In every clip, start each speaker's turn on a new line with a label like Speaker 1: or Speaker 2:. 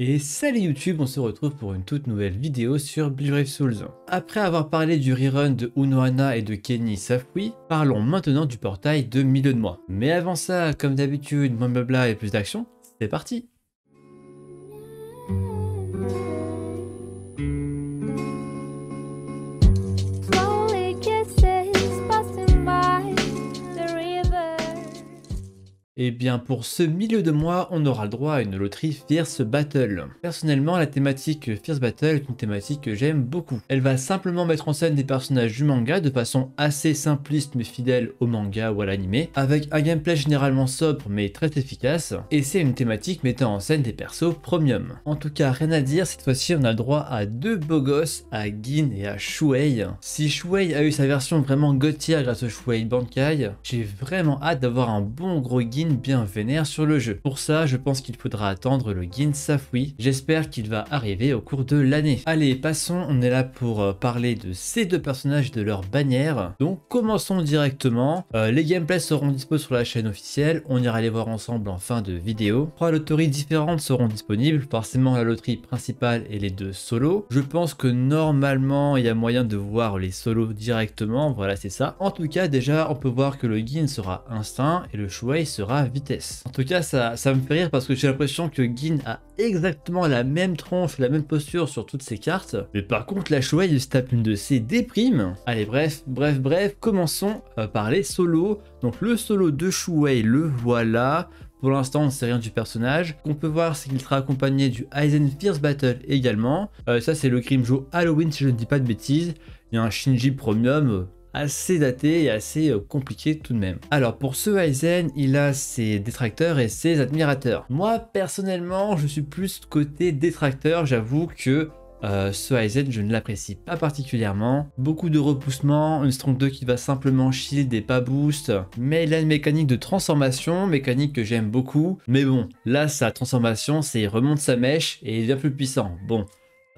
Speaker 1: Et salut YouTube, on se retrouve pour une toute nouvelle vidéo sur Blue Brave Souls. Après avoir parlé du rerun de Unohana et de Kenny Safui, parlons maintenant du portail de Milieu de Moi. Mais avant ça, comme d'habitude, moins blabla et plus d'action, c'est parti Et eh bien pour ce milieu de mois, on aura le droit à une loterie Fierce Battle. Personnellement, la thématique Fierce Battle est une thématique que j'aime beaucoup. Elle va simplement mettre en scène des personnages du manga de façon assez simpliste mais fidèle au manga ou à l'anime, avec un gameplay généralement sobre mais très efficace, et c'est une thématique mettant en scène des persos premium. En tout cas, rien à dire, cette fois-ci on a le droit à deux beaux gosses, à Gin et à Shuei. Si Shuei a eu sa version vraiment gothière grâce au Shuei Bankai, j'ai vraiment hâte d'avoir un bon gros Gin bien vénère sur le jeu. Pour ça, je pense qu'il faudra attendre le Safui J'espère qu'il va arriver au cours de l'année. Allez, passons, on est là pour euh, parler de ces deux personnages de leur bannière. Donc commençons directement. Euh, les gameplays seront disposés sur la chaîne officielle, on ira les voir ensemble en fin de vidéo. Trois loteries différentes seront disponibles, forcément la loterie principale et les deux solos. Je pense que normalement il y a moyen de voir les solos directement, voilà c'est ça. En tout cas déjà on peut voir que le Gin sera instinct et le Shuei sera vitesse. En tout cas, ça, ça me fait rire parce que j'ai l'impression que Gin a exactement la même tronche, la même posture sur toutes ses cartes. Mais par contre, la Shoei, se tape une de ses déprimes. Allez, bref, bref, bref, commençons euh, par les solos. Donc le solo de Shuei, le voilà. Pour l'instant, on ne sait rien du personnage. Qu'on peut voir, c'est qu'il sera accompagné du Aizen Fierce Battle également. Euh, ça, c'est le Grimjo Halloween, si je ne dis pas de bêtises. Il y a un Shinji Premium, euh, assez daté et assez euh, compliqué tout de même. Alors pour ce Aizen, il a ses détracteurs et ses admirateurs. Moi personnellement, je suis plus côté détracteur, j'avoue que euh, ce Aizen, je ne l'apprécie pas particulièrement. Beaucoup de repoussement, une strong 2 qui va simplement shield des pas boost. Mais il a une mécanique de transformation, mécanique que j'aime beaucoup. Mais bon, là, sa transformation, c'est il remonte sa mèche et il devient plus puissant. Bon,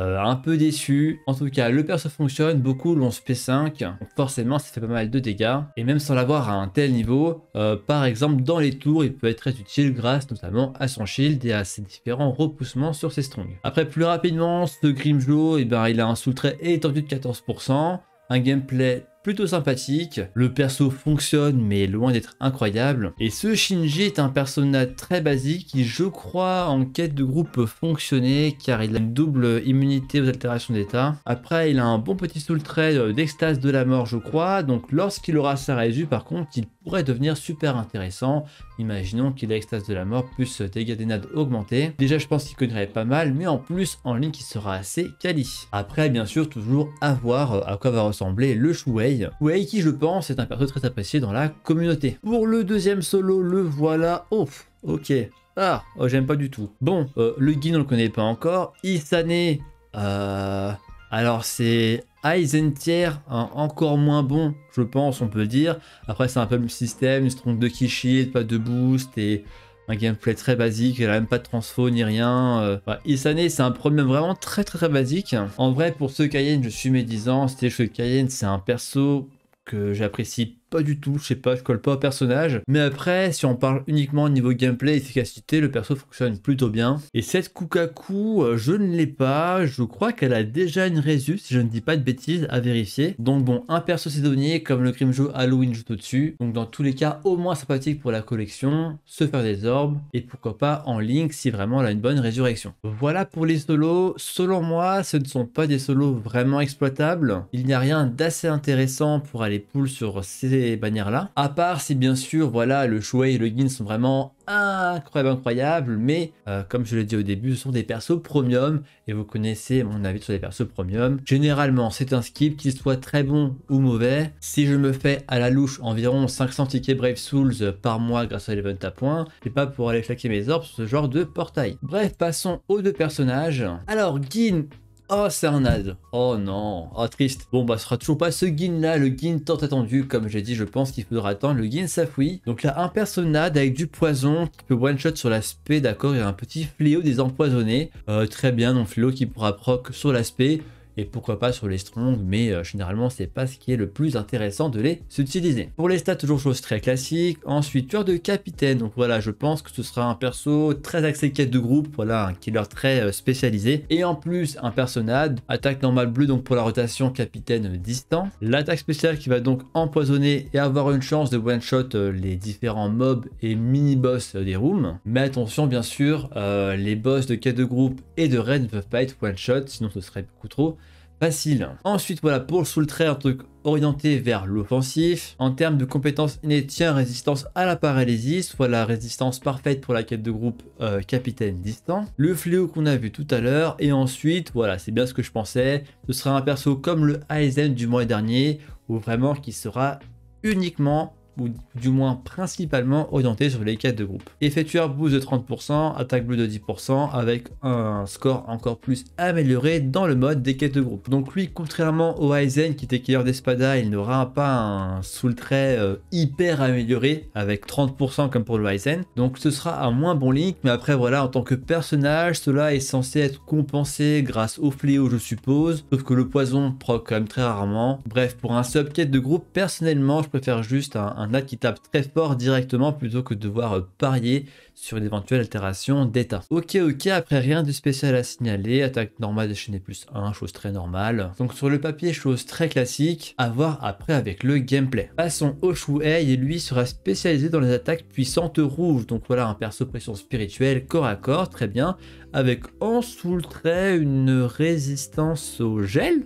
Speaker 1: euh, un peu déçu. En tout cas, le perso fonctionne, beaucoup se P5, forcément ça fait pas mal de dégâts. Et même sans l'avoir à un tel niveau, euh, par exemple dans les tours, il peut être très utile grâce notamment à son shield et à ses différents repoussements sur ses strongs. Après plus rapidement, ce Grimjo, et eh ben, il a un sous-trait étendu de 14%, un gameplay plutôt sympathique, le perso fonctionne mais loin d'être incroyable, et ce Shinji est un personnage très basique qui je crois en quête de groupe peut fonctionner car il a une double immunité aux altérations d'état. Après il a un bon petit soul trait euh, d'extase de la mort je crois, donc lorsqu'il aura sa résu par contre il pourrait devenir super intéressant. Imaginons qu'il a extase de la mort plus dégâts des nades augmentés. Déjà je pense qu'il connaîtrait pas mal mais en plus en ligne il sera assez quali. Après bien sûr toujours à voir euh, à quoi va ressembler le Shuei Wei. qui je pense est un perso très apprécié dans la communauté. Pour le deuxième solo, le voilà. Oh, ok. Ah, oh, j'aime pas du tout. Bon, euh, le guy on le connaît pas encore. Isane, euh, alors c'est Eisentier, encore moins bon, je pense, on peut dire. Après, c'est un peu le système, une strong de key pas de boost et un gameplay très basique, elle a même pas de transfo ni rien. Euh, c'est un problème vraiment très très très basique. En vrai, pour ce Cayenne, je suis médisant. C'était que Cayenne, c'est un perso que j'apprécie pas du tout, je sais pas, je colle pas au personnage. Mais après, si on parle uniquement au niveau gameplay, efficacité, le perso fonctionne plutôt bien. Et cette Kukaku, euh, je ne l'ai pas, je crois qu'elle a déjà une résu, si je ne dis pas de bêtises, à vérifier. Donc bon, un perso saisonnier, comme le crime-jeu Halloween juste au-dessus. Donc dans tous les cas, au moins sympathique pour la collection, se faire des orbes, et pourquoi pas en ligne si vraiment elle a une bonne résurrection. Voilà pour les solos. Selon moi, ce ne sont pas des solos vraiment exploitables. Il n'y a rien d'assez intéressant pour aller poule sur ces bannières-là. À part si bien sûr, voilà, le chouet et le guin sont vraiment incroyable incroyables, mais euh, comme je l'ai dit au début, ce sont des persos premium, et vous connaissez mon avis sur les persos premium. Généralement, c'est un skip, qu'il soit très bon ou mauvais. Si je me fais à la louche environ 500 tickets Brave Souls par mois grâce à l'event à points, et pas pour aller claquer mes orbes ce genre de portail. Bref, passons aux deux personnages. Alors, guin Oh, c'est un ad. Oh non. Oh, triste. Bon, bah, ce sera toujours pas ce guin là, le guin tant attendu. Comme j'ai dit, je pense qu'il faudra attendre le guin Safui. Donc là, un personnage avec du poison qui peut one shot sur l'aspect, d'accord. Il y a un petit fléau des empoisonnés. Euh, très bien, donc fléau qui pourra proc sur l'aspect et pourquoi pas sur les strong, mais euh, généralement c'est pas ce qui est le plus intéressant de les utiliser. Pour les stats, toujours chose très classique. Ensuite, tueur de capitaine. Donc voilà, je pense que ce sera un perso très axé quête de groupe, voilà, un killer très euh, spécialisé. Et en plus, un personnage, attaque normale bleue, donc pour la rotation capitaine distant. L'attaque spéciale qui va donc empoisonner et avoir une chance de one-shot euh, les différents mobs et mini-boss des rooms. Mais attention, bien sûr, les boss de quête de groupe et de raid ne peuvent pas être one-shot, sinon ce serait beaucoup trop facile. Ensuite, voilà, pour le Soul Trait, un truc orienté vers l'offensif. En termes de compétences innées, tiens, résistance à la paralysie, soit la résistance parfaite pour la quête de groupe euh, capitaine distant. Le fléau qu'on a vu tout à l'heure. Et ensuite, voilà, c'est bien ce que je pensais. Ce sera un perso comme le Aizen du mois dernier, ou vraiment qui sera uniquement ou du moins principalement orienté sur les quêtes de groupe. Effectueur boost de 30%, attaque bleue de 10% avec un score encore plus amélioré dans le mode des quêtes de groupe. Donc lui, contrairement au Aizen qui était killer d'Espada, il n'aura pas un soul trait euh, hyper amélioré avec 30% comme pour le Aizen. Donc ce sera un moins bon Link, mais après voilà, en tant que personnage, cela est censé être compensé grâce au fléau je suppose, sauf que le poison proc quand même très rarement. Bref, pour un sub quête de groupe, personnellement, je préfère juste un a qui tape très fort directement plutôt que de devoir euh, parier sur une éventuelle altération d'état. Ok ok, après rien de spécial à signaler, attaque normale déchaînée plus 1, chose très normale. Donc sur le papier, chose très classique, à voir après avec le gameplay. Passons au Shuhei et lui sera spécialisé dans les attaques puissantes rouges, donc voilà un perso pression spirituelle corps à corps, très bien, avec en sous le trait une résistance au gel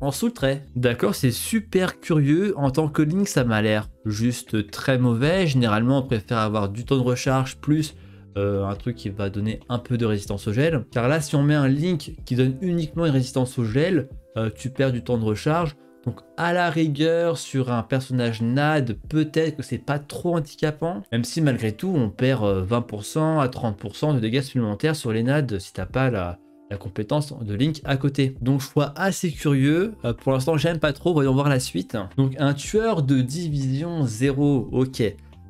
Speaker 1: en sous-trait. D'accord, c'est super curieux. En tant que Link, ça m'a l'air juste très mauvais. Généralement, on préfère avoir du temps de recharge plus euh, un truc qui va donner un peu de résistance au gel. Car là, si on met un Link qui donne uniquement une résistance au gel, euh, tu perds du temps de recharge. Donc à la rigueur, sur un personnage NAD, peut-être que c'est pas trop handicapant. Même si malgré tout, on perd 20% euh, à 30% de dégâts supplémentaires sur les NAD si t'as pas la, la compétence de Link à côté. Donc je choix assez curieux. Euh, pour l'instant, j'aime pas trop. Voyons voir la suite. Donc un tueur de division 0. Ok.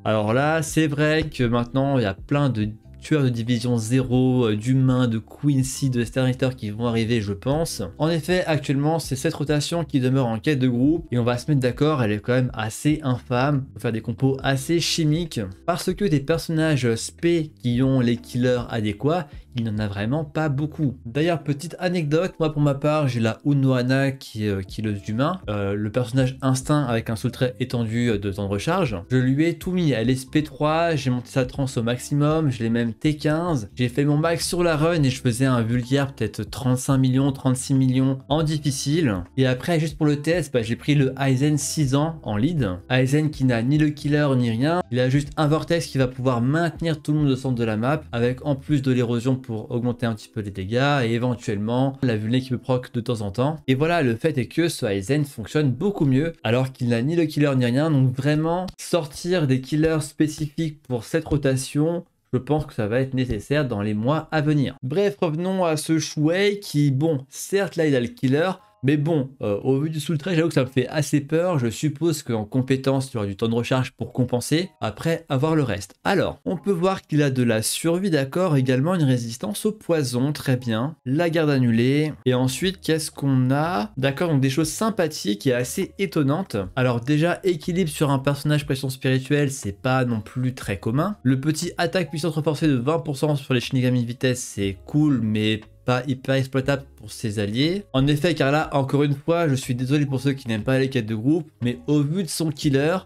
Speaker 1: Alors là, c'est vrai que maintenant, il y a plein de tueurs de division 0, euh, d'humains, de Quincy, de Sterniter qui vont arriver, je pense. En effet, actuellement, c'est cette rotation qui demeure en quête de groupe et on va se mettre d'accord, elle est quand même assez infâme. Pour faire des compos assez chimiques parce que des personnages spé qui ont les killers adéquats, il n'y en a vraiment pas beaucoup. D'ailleurs, petite anecdote, moi pour ma part, j'ai la Unohana euh, qui, est, qui le d'humain. Euh, le personnage instinct avec un sous étendu euh, de temps de recharge. Je lui ai tout mis à SP 3 j'ai monté sa transe au maximum, je l'ai même T15, j'ai fait mon max sur la run et je faisais un vulgaire peut-être 35 millions, 36 millions en difficile. Et après, juste pour le test, bah, j'ai pris le Aizen 6 ans en lead. Aizen qui n'a ni le killer ni rien, il a juste un vortex qui va pouvoir maintenir tout le monde au centre de la map avec en plus de l'érosion pour augmenter un petit peu les dégâts et éventuellement la vulné qui me proc de temps en temps. Et voilà, le fait est que ce Aizen fonctionne beaucoup mieux alors qu'il n'a ni le killer ni rien. Donc vraiment, sortir des killers spécifiques pour cette rotation, je pense que ça va être nécessaire dans les mois à venir. Bref, revenons à ce Shuei qui, bon, certes là il a le killer, mais bon, euh, au vu du sous trait, j'avoue que ça me fait assez peur. Je suppose qu'en compétence, tu auras du temps de recharge pour compenser. Après, avoir le reste. Alors, on peut voir qu'il a de la survie, d'accord, également une résistance au poison, très bien. La garde annulée. Et ensuite, qu'est-ce qu'on a D'accord, donc des choses sympathiques et assez étonnantes. Alors déjà, équilibre sur un personnage pression spirituelle, c'est pas non plus très commun. Le petit attaque puissance renforcée de 20% sur les Shinigami vitesse, c'est cool, mais hyper exploitable pour ses alliés. En effet, car là, encore une fois, je suis désolé pour ceux qui n'aiment pas les quêtes de groupe, mais au vu de son killer,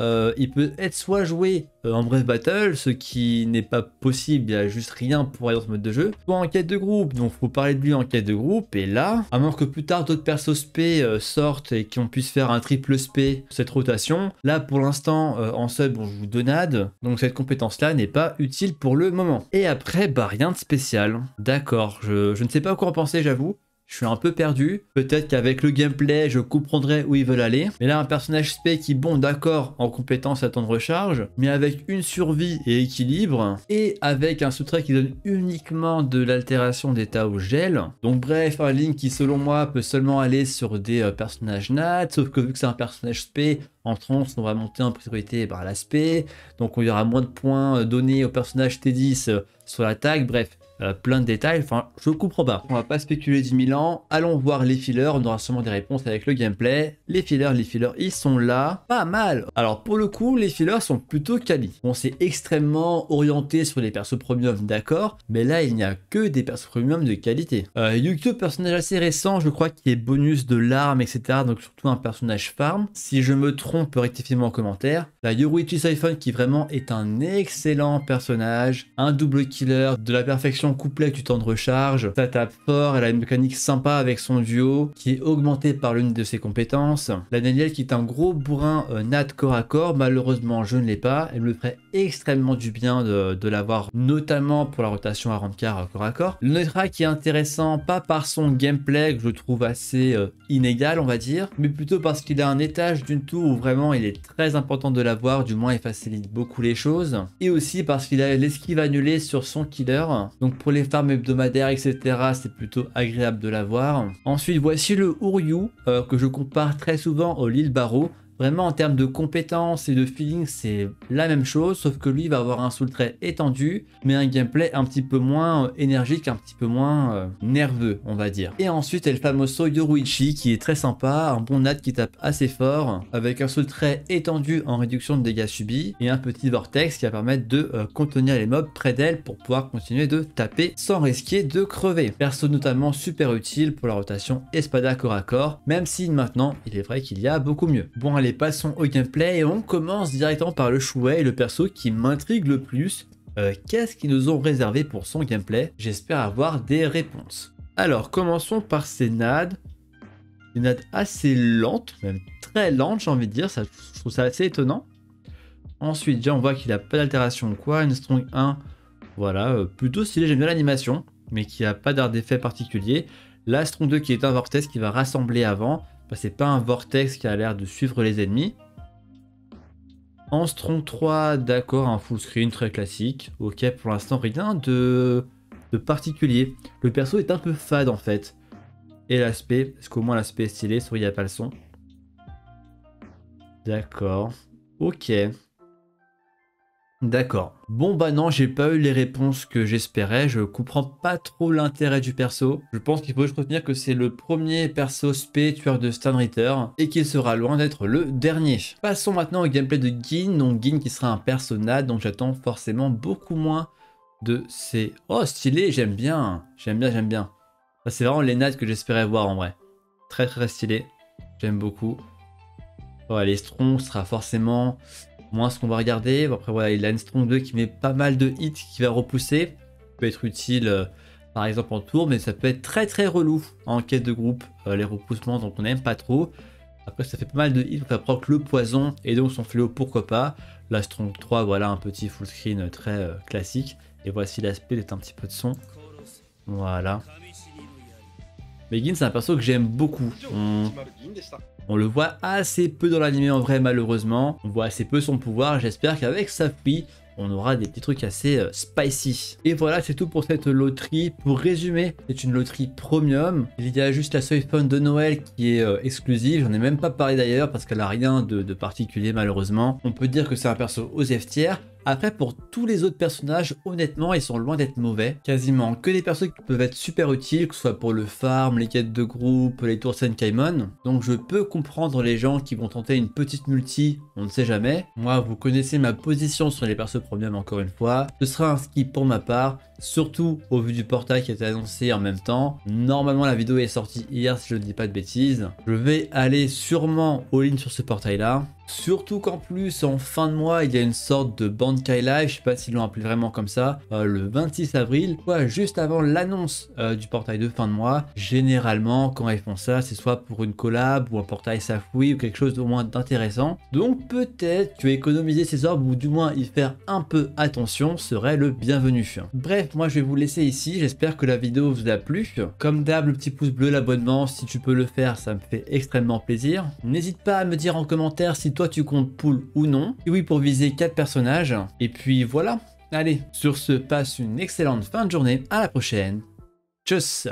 Speaker 1: euh, il peut être soit joué euh, en bref battle, ce qui n'est pas possible, il n'y a juste rien pour aller dans ce mode de jeu, soit en quête de groupe, donc il faut parler de lui en quête de groupe, et là, à moins que plus tard d'autres persos SP euh, sortent et qu'on puisse faire un triple spé cette rotation, là pour l'instant en sub on vous Donade, donc cette compétence là n'est pas utile pour le moment. Et après, bah rien de spécial. D'accord, je ne sais pas quoi en penser j'avoue, je suis un peu perdu. Peut-être qu'avec le gameplay, je comprendrai où ils veulent aller. Mais là, un personnage spé qui, bon, d'accord, en compétence à temps de recharge, mais avec une survie et équilibre, et avec un sous-trait qui donne uniquement de l'altération d'état au gel. Donc bref, un link qui, selon moi, peut seulement aller sur des euh, personnages nat, sauf que vu que c'est un personnage spé, en trans, on va monter en priorité par l'aspect. Donc, on y aura moins de points euh, donnés au personnage T10 euh, sur l'attaque. Bref, euh, plein de détails. Enfin, je comprends pas. On va pas spéculer 10 000 ans. Allons voir les fillers. On aura sûrement des réponses avec le gameplay. Les fillers, les fillers, ils sont là. Pas mal. Alors, pour le coup, les fillers sont plutôt quali. On s'est extrêmement orienté sur les persos premium, d'accord. Mais là, il n'y a que des persos premium de qualité. Euh, personnage assez récent, je crois, qui est bonus de l'arme, etc. Donc, surtout un personnage farm. Si je me trompe, rectifiez-moi en commentaire. La Yoruichi Siphon, qui vraiment est un excellent personnage. Un double killer de la perfection couplet du temps de recharge, ça tape fort, elle a une mécanique sympa avec son duo qui est augmenté par l'une de ses compétences. La Danielle qui est un gros bourrin euh, nat corps à corps, malheureusement je ne l'ai pas, elle me ferait extrêmement du bien de, l'avoir, notamment pour la rotation à car euh, corps à corps. Le Neutra qui est intéressant, pas par son gameplay que je trouve assez euh, inégal on va dire, mais plutôt parce qu'il a un étage d'une tour où vraiment il est très important de l'avoir, du moins il facilite beaucoup les choses, et aussi parce qu'il a l'esquive annulée sur son killer, donc pour les farms hebdomadaires, etc. C'est plutôt agréable de l'avoir. Ensuite, voici le Ouryu euh, que je compare très souvent au Lille Barreau. Vraiment, en termes de compétences et de feeling, c'est la même chose, sauf que lui va avoir un soul trait étendu, mais un gameplay un petit peu moins euh, énergique, un petit peu moins euh, nerveux, on va dire. Et ensuite, il y a le Famoso Yoruichi, qui est très sympa, un bon nat qui tape assez fort, avec un soul trait étendu en réduction de dégâts subis, et un petit vortex qui va permettre de euh, contenir les mobs près d'elle pour pouvoir continuer de taper sans risquer de crever. Perso notamment super utile pour la rotation Espada corps à corps, même si maintenant, il est vrai qu'il y a beaucoup mieux. Bon, allez, passons au gameplay et on commence directement par le et le perso qui m'intrigue le plus. Euh, qu'est-ce qu'ils nous ont réservé pour son gameplay J'espère avoir des réponses. Alors commençons par ses nades. une nade assez lente, même très lente, j'ai envie de dire, ça, je trouve ça assez étonnant. Ensuite déjà on voit qu'il n'a pas d'altération ou quoi, une strong 1, voilà, euh, plutôt stylé, j'aime bien l'animation, mais qui n'a pas d'art d'effet particulier. La strong 2 qui est un vortex qui va rassembler avant, bah, c'est pas un vortex qui a l'air de suivre les ennemis. En strong 3, d'accord, un full screen très classique. Ok, pour l'instant, rien de... particulier. Le perso est un peu fade en fait. Et l'aspect, parce qu'au moins l'aspect est stylé, sur il n'y a pas le son D'accord. Ok. D'accord. Bon bah non, j'ai pas eu les réponses que j'espérais, je comprends pas trop l'intérêt du perso. Je pense qu'il faut juste retenir que c'est le premier perso spé tueur de Stan Ritter et qu'il sera loin d'être le dernier. Passons maintenant au gameplay de Gin, donc Gin qui sera un personnage, donc j'attends forcément beaucoup moins de ces... Oh stylé, j'aime bien, j'aime bien, j'aime bien. Bah, c'est vraiment les nades que j'espérais voir en vrai. Très très stylé, j'aime beaucoup. Ouais, les Strong sera forcément moins ce qu'on va regarder. Après, voilà, il a une strong 2 qui met pas mal de hits, qui va repousser. peut être utile, euh, par exemple, en tour, mais ça peut être très très relou en quête de groupe, euh, les repoussements, donc on n'aime pas trop. Après, ça fait pas mal de hits, ça proc le poison et donc son fléau, pourquoi pas. La strong 3, voilà, un petit full screen euh, très classique. Et voici l'aspect d'être un petit peu de son. Voilà. Begin c'est un perso que j'aime beaucoup. On le voit assez peu dans l'animé en vrai malheureusement. On voit assez peu son pouvoir. J'espère qu'avec sa fille, on aura des petits trucs assez euh, spicy. Et voilà, c'est tout pour cette loterie. Pour résumer, c'est une loterie premium. Il y a juste la Soyphone de Noël qui est euh, exclusive. J'en ai même pas parlé d'ailleurs parce qu'elle a rien de, particulier malheureusement. On peut dire que c'est un perso aux F tiers. Après, pour tous les autres personnages, honnêtement, ils sont loin d'être mauvais. Quasiment que des personnes qui peuvent être super utiles, que ce soit pour le farm, les quêtes de groupe, les tours Senkaimon. Donc je peux comprendre les gens qui vont tenter une petite multi, on ne sait jamais. Moi, vous connaissez ma position sur les persos premium encore une fois. Ce sera un skip pour ma part, surtout au vu du portail qui a été annoncé en même temps. Normalement, la vidéo est sortie hier si je ne dis pas de bêtises. Je vais aller sûrement all-in sur ce portail-là. Surtout qu'en plus, en fin de mois, il y a une sorte de Bandai Live, je sais pas s'ils l'ont appelé vraiment comme ça, euh, le 26 avril, soit juste avant l'annonce euh, du portail de fin de mois. Généralement, quand ils font ça, c'est soit pour une collab ou un portail Safui ou quelque chose au moins d'intéressant. Donc peut-être que économiser ces orbes ou du moins y faire un peu attention serait le bienvenu. Bref, moi je vais vous laisser ici, j'espère que la vidéo vous a plu. Comme d'hab, le petit pouce bleu, l'abonnement, si tu peux le faire, ça me fait extrêmement plaisir. N'hésite pas à me dire en commentaire si toi tu comptes poule ou non. Et oui, pour viser 4 personnages. Et puis voilà. Allez, sur ce, passe une excellente fin de journée. À la prochaine. Tchuss